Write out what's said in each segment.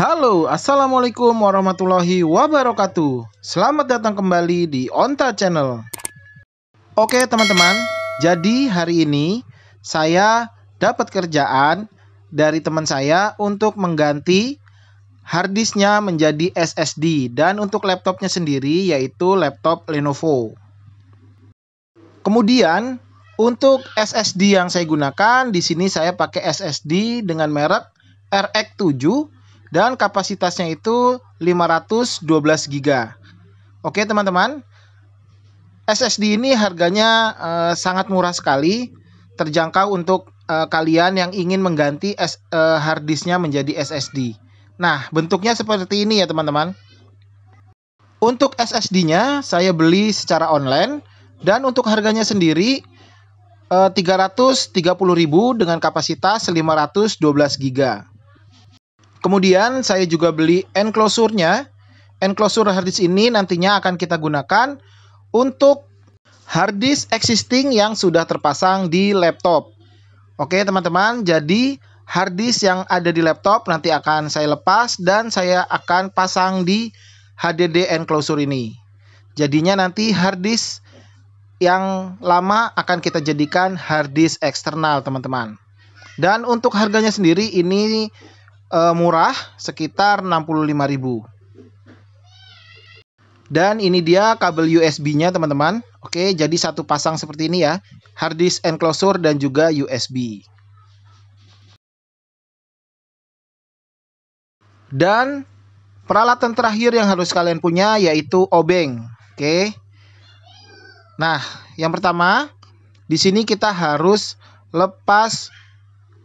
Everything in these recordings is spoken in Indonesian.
Halo, Assalamualaikum warahmatullahi wabarakatuh Selamat datang kembali di Onta Channel Oke teman-teman, jadi hari ini saya dapat kerjaan dari teman saya untuk mengganti harddisknya menjadi SSD dan untuk laptopnya sendiri yaitu laptop Lenovo Kemudian untuk SSD yang saya gunakan di sini saya pakai SSD dengan merek RX7 dan kapasitasnya itu 512 GB. Oke, teman-teman. SSD ini harganya uh, sangat murah sekali, terjangkau untuk uh, kalian yang ingin mengganti S, uh, eh, harddisknya menjadi SSD. Nah, bentuknya seperti ini ya teman-teman. Untuk SSD-nya saya beli secara online dan untuk harganya sendiri eh, 330.000 dengan kapasitas 512 GB. Kemudian saya juga beli enclosure-nya. Enclosure hardisk ini nantinya akan kita gunakan untuk hardisk existing yang sudah terpasang di laptop. Oke teman-teman, jadi hardisk yang ada di laptop nanti akan saya lepas dan saya akan pasang di HDD enclosure ini. Jadinya nanti hardisk yang lama akan kita jadikan hardisk eksternal teman-teman. Dan untuk harganya sendiri ini uh, murah sekitar 65.000. Dan ini dia kabel USB-nya teman-teman. Oke, jadi satu pasang seperti ini ya. Hard disk enclosure dan juga USB. Dan peralatan terakhir yang harus kalian punya yaitu obeng. Oke. Nah, yang pertama di sini kita harus lepas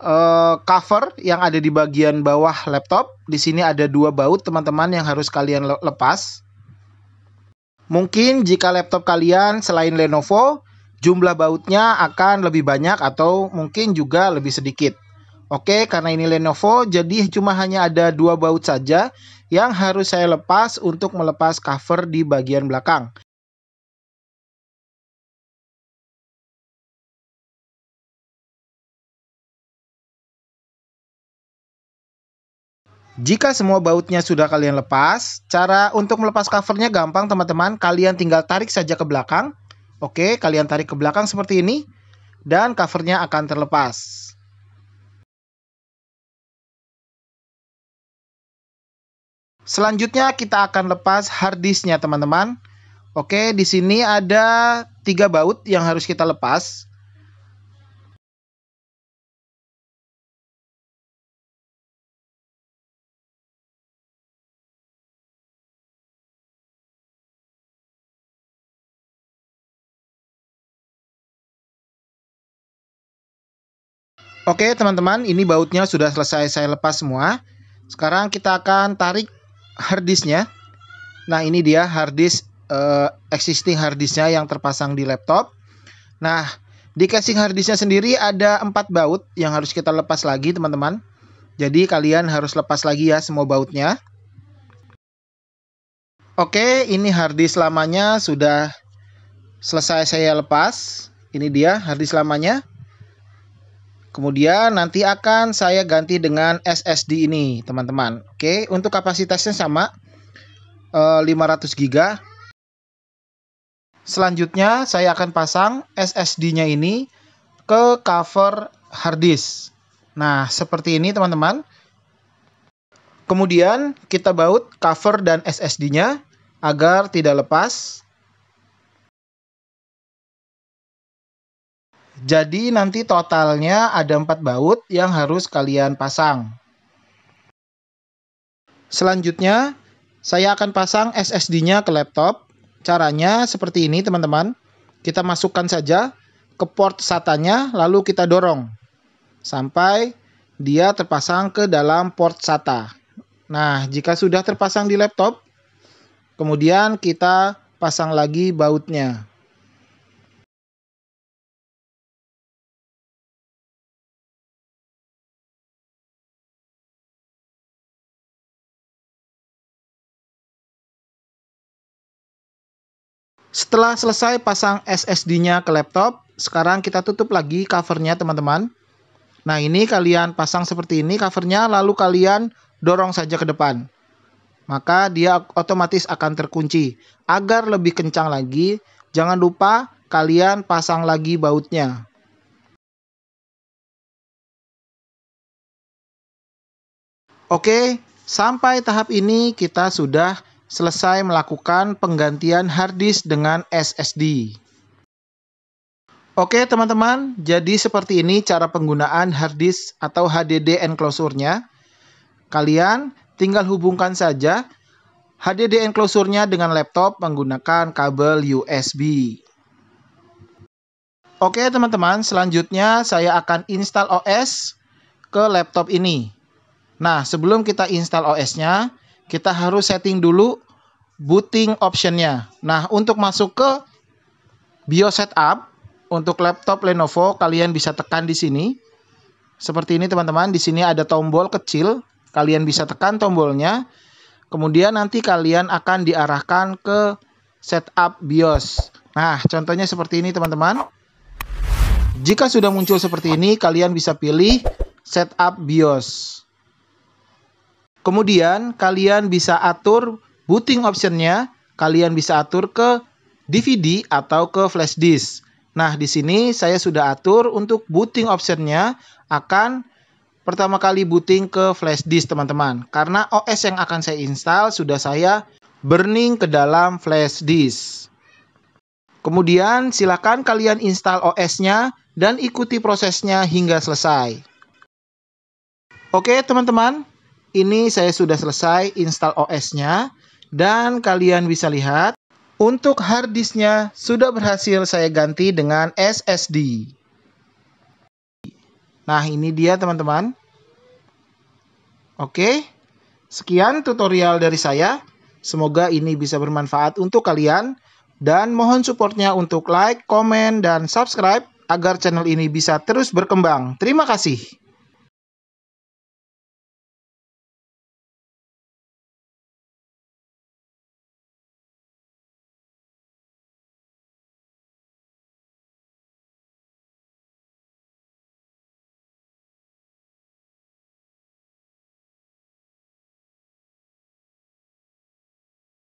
uh, cover yang ada di bagian bawah laptop. Di sini ada dua baut teman-teman yang harus kalian lepas. Mungkin jika laptop kalian selain Lenovo, jumlah bautnya akan lebih banyak atau mungkin juga lebih sedikit. Oke, karena ini Lenovo, jadi cuma hanya ada dua baut saja yang harus saya lepas untuk melepas cover di bagian belakang. Jika semua bautnya sudah kalian lepas, cara untuk melepas covernya gampang teman-teman. Kalian tinggal tarik saja ke belakang. Oke, kalian tarik ke belakang seperti ini. Dan covernya akan terlepas. Selanjutnya kita akan lepas harddisknya teman-teman. Oke, di sini ada tiga baut yang harus kita lepas. Oke teman-teman, ini bautnya sudah selesai saya lepas semua. Sekarang kita akan tarik harddisknya. Nah ini dia harddisk uh, existing harddisknya yang terpasang di laptop. Nah di casing harddisknya sendiri ada empat baut yang harus kita lepas lagi teman-teman. Jadi kalian harus lepas lagi ya semua bautnya. Oke, ini harddisk lamanya sudah selesai saya lepas. Ini dia harddisk lamanya. Kemudian nanti akan saya ganti dengan SSD ini, teman-teman. Oke, untuk kapasitasnya sama 500 eh, GB. Selanjutnya saya akan pasang SSD-nya ini ke cover hard disk. Nah, seperti ini teman-teman. Kemudian kita baut cover dan SSD-nya agar tidak lepas. Jadi nanti totalnya ada empat baut yang harus kalian pasang. Selanjutnya, saya akan pasang SSD-nya ke laptop. Caranya seperti ini teman-teman. Kita masukkan saja ke port SATA-nya lalu kita dorong sampai dia terpasang ke dalam port SATA. Nah, jika sudah terpasang di laptop, kemudian kita pasang lagi bautnya. Setelah selesai pasang SSD-nya ke laptop, sekarang kita tutup lagi covernya teman-teman. Nah ini kalian pasang seperti ini covernya lalu kalian dorong saja ke depan. Maka dia otomatis akan terkunci. Agar lebih kencang lagi, jangan lupa kalian pasang lagi bautnya. Oke, sampai tahap ini kita sudah selesai melakukan penggantian hard dengan SSD. Oke teman-teman, jadi seperti ini cara penggunaan hard atau HDD enclosure-nya. Kalian tinggal hubungkan saja HDD enclosure-nya dengan laptop menggunakan kabel USB. Oke teman-teman, selanjutnya saya akan install OS ke laptop ini. Nah, sebelum kita install OS-nya, kita harus setting dulu booting optionnya. Nah, untuk masuk ke BIOS setup untuk laptop Lenovo kalian bisa tekan di sini. Seperti ini teman-teman, di sini ada tombol kecil, kalian bisa tekan tombolnya. Kemudian nanti kalian akan diarahkan ke setup BIOS. Nah, contohnya seperti ini teman-teman. Jika sudah muncul seperti ini, kalian bisa pilih setup BIOS. Kemudian kalian bisa atur booting optionnya, kalian bisa atur ke DVD atau ke flash disk. Nah, di sini saya sudah atur untuk booting optionnya akan pertama kali booting ke flash disk teman-teman. Karena OS yang akan saya install sudah saya burning ke dalam flash disk. Kemudian silakan kalian install OS-nya dan ikuti prosesnya hingga selesai. Oke teman-teman, ini saya sudah selesai install OS-nya dan kalian bisa lihat untuk harddisk-nya sudah berhasil saya ganti dengan SSD. Nah ini dia teman-teman. Oke, sekian tutorial dari saya. Semoga ini bisa bermanfaat untuk kalian. Dan mohon supportnya untuk like, komen, dan subscribe agar channel ini bisa terus berkembang. Terima kasih.